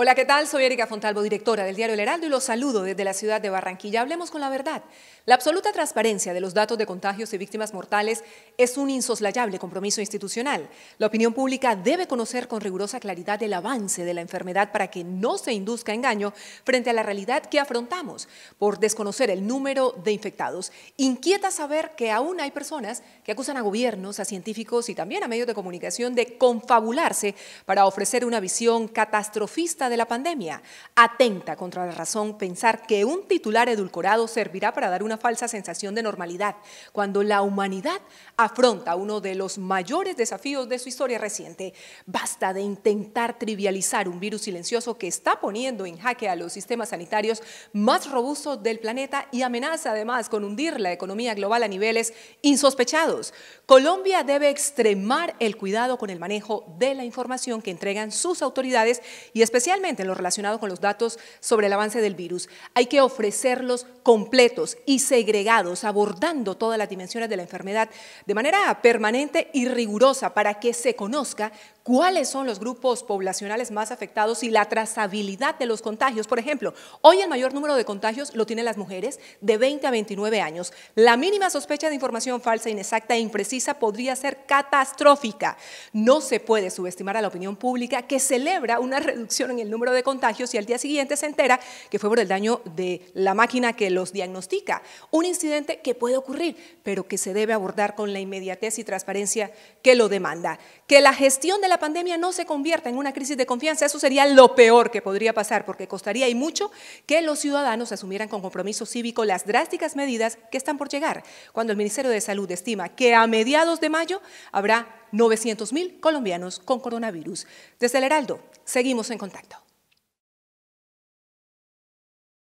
Hola, ¿qué tal? Soy Erika Fontalvo, directora del diario El Heraldo y los saludo desde la ciudad de Barranquilla. Hablemos con la verdad. La absoluta transparencia de los datos de contagios y víctimas mortales es un insoslayable compromiso institucional. La opinión pública debe conocer con rigurosa claridad el avance de la enfermedad para que no se induzca engaño frente a la realidad que afrontamos por desconocer el número de infectados. Inquieta saber que aún hay personas que acusan a gobiernos, a científicos y también a medios de comunicación de confabularse para ofrecer una visión catastrofista de la pandemia. Atenta contra la razón pensar que un titular edulcorado servirá para dar una falsa sensación de normalidad, cuando la humanidad afronta uno de los mayores desafíos de su historia reciente. Basta de intentar trivializar un virus silencioso que está poniendo en jaque a los sistemas sanitarios más robustos del planeta y amenaza además con hundir la economía global a niveles insospechados. Colombia debe extremar el cuidado con el manejo de la información que entregan sus autoridades y especialmente en lo relacionado con los datos sobre el avance del virus. Hay que ofrecerlos completos y segregados, abordando todas las dimensiones de la enfermedad de manera permanente y rigurosa para que se conozca cuáles son los grupos poblacionales más afectados y la trazabilidad de los contagios. Por ejemplo, hoy el mayor número de contagios lo tienen las mujeres de 20 a 29 años. La mínima sospecha de información falsa, inexacta e imprecisa podría ser catastrófica. No se puede subestimar a la opinión pública que celebra una reducción en el el número de contagios y al día siguiente se entera que fue por el daño de la máquina que los diagnostica. Un incidente que puede ocurrir, pero que se debe abordar con la inmediatez y transparencia que lo demanda. Que la gestión de la pandemia no se convierta en una crisis de confianza, eso sería lo peor que podría pasar, porque costaría y mucho que los ciudadanos asumieran con compromiso cívico las drásticas medidas que están por llegar, cuando el Ministerio de Salud estima que a mediados de mayo habrá 900.000 colombianos con coronavirus. Desde el Heraldo, seguimos en contacto.